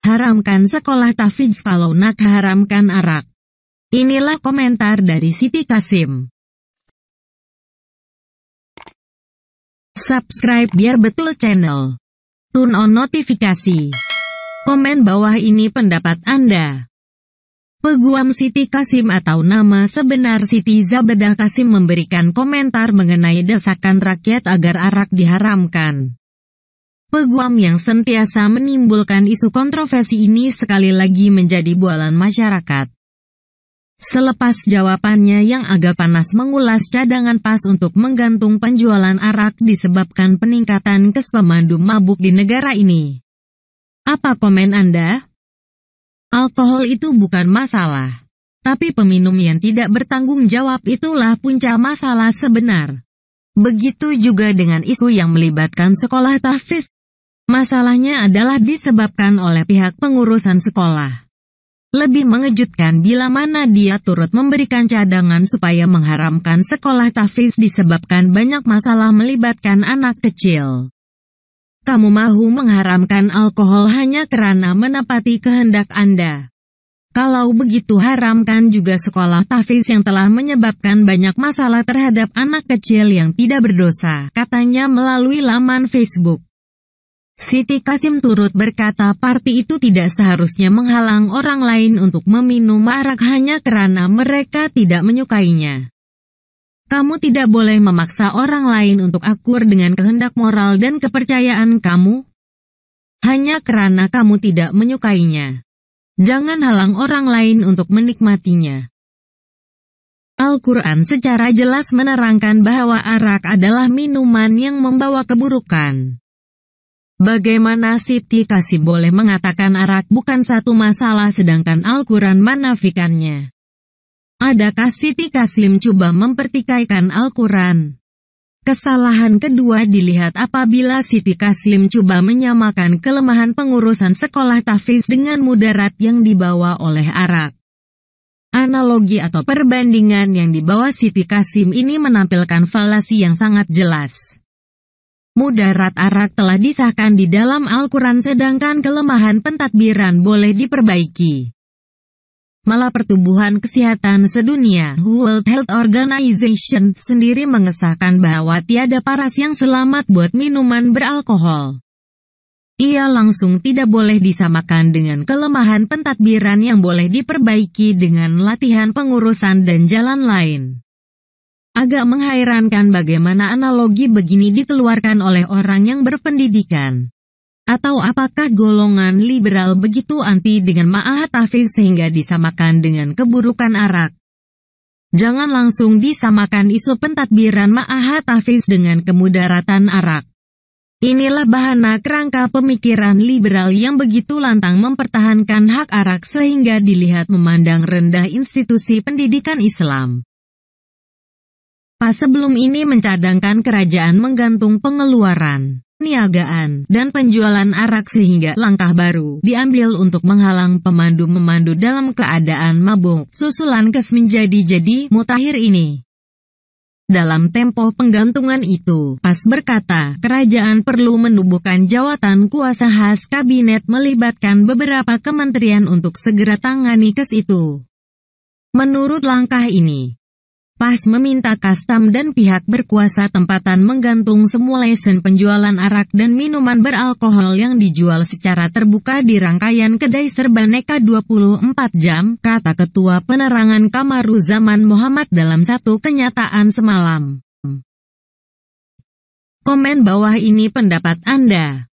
Haramkan sekolah tafiz kalau nak haramkan arak. Inilah komentar dari Siti Kasim. Subscribe biar betul channel. Turn on notifikasi. Komen bawah ini pendapat Anda. Peguam Siti Kasim atau nama sebenar Siti Zabedah Kasim memberikan komentar mengenai desakan rakyat agar arak diharamkan. Peguam yang sentiasa menimbulkan isu kontroversi ini sekali lagi menjadi bualan masyarakat. Selepas jawabannya yang agak panas mengulas cadangan pas untuk menggantung penjualan arak disebabkan peningkatan kespemandu mabuk di negara ini. Apa komen Anda? Alkohol itu bukan masalah. Tapi peminum yang tidak bertanggung jawab itulah punca masalah sebenar. Begitu juga dengan isu yang melibatkan sekolah tahfiz Masalahnya adalah disebabkan oleh pihak pengurusan sekolah. Lebih mengejutkan bila mana dia turut memberikan cadangan supaya mengharamkan sekolah tafis disebabkan banyak masalah melibatkan anak kecil. Kamu mahu mengharamkan alkohol hanya karena menepati kehendak Anda. Kalau begitu haramkan juga sekolah tafis yang telah menyebabkan banyak masalah terhadap anak kecil yang tidak berdosa, katanya melalui laman Facebook. Siti Kasim turut berkata parti itu tidak seharusnya menghalang orang lain untuk meminum arak hanya karena mereka tidak menyukainya. Kamu tidak boleh memaksa orang lain untuk akur dengan kehendak moral dan kepercayaan kamu. Hanya karena kamu tidak menyukainya. Jangan halang orang lain untuk menikmatinya. Al-Quran secara jelas menerangkan bahwa arak adalah minuman yang membawa keburukan. Bagaimana Siti Kasim boleh mengatakan arak bukan satu masalah sedangkan Al-Quran menafikannya? Adakah Siti Kasim coba mempertikaikan Al-Quran? Kesalahan kedua dilihat apabila Siti Kasim coba menyamakan kelemahan pengurusan sekolah tafiz dengan mudarat yang dibawa oleh arak. Analogi atau perbandingan yang dibawa Siti Kasim ini menampilkan falasi yang sangat jelas. Mudarat arak telah disahkan di dalam Al-Quran sedangkan kelemahan pentadbiran boleh diperbaiki. Malah pertumbuhan kesehatan sedunia World Health Organization sendiri mengesahkan bahwa tiada paras yang selamat buat minuman beralkohol. Ia langsung tidak boleh disamakan dengan kelemahan pentadbiran yang boleh diperbaiki dengan latihan pengurusan dan jalan lain. Agak menghairankan bagaimana analogi begini dikeluarkan oleh orang yang berpendidikan. Atau apakah golongan liberal begitu anti dengan Ma'ahat Hafiz sehingga disamakan dengan keburukan arak? Jangan langsung disamakan isu pentadbiran Ma'ahat Hafiz dengan kemudaratan arak. Inilah bahana kerangka pemikiran liberal yang begitu lantang mempertahankan hak arak sehingga dilihat memandang rendah institusi pendidikan Islam sebelum ini mencadangkan kerajaan menggantung pengeluaran, niagaan, dan penjualan arak sehingga langkah baru diambil untuk menghalang pemandu memandu dalam keadaan mabuk. Susulan kes menjadi jadi mutakhir ini. Dalam tempo penggantungan itu, Pas berkata, kerajaan perlu menubuhkan jawatan kuasa khas kabinet melibatkan beberapa kementerian untuk segera tangani kes itu. Menurut langkah ini, PAS meminta kastam dan pihak berkuasa tempatan menggantung semua lesen penjualan arak dan minuman beralkohol yang dijual secara terbuka di rangkaian kedai serba neka 24 jam, kata Ketua Penerangan Kamaru Zaman Muhammad dalam satu kenyataan semalam. Komen bawah ini pendapat Anda.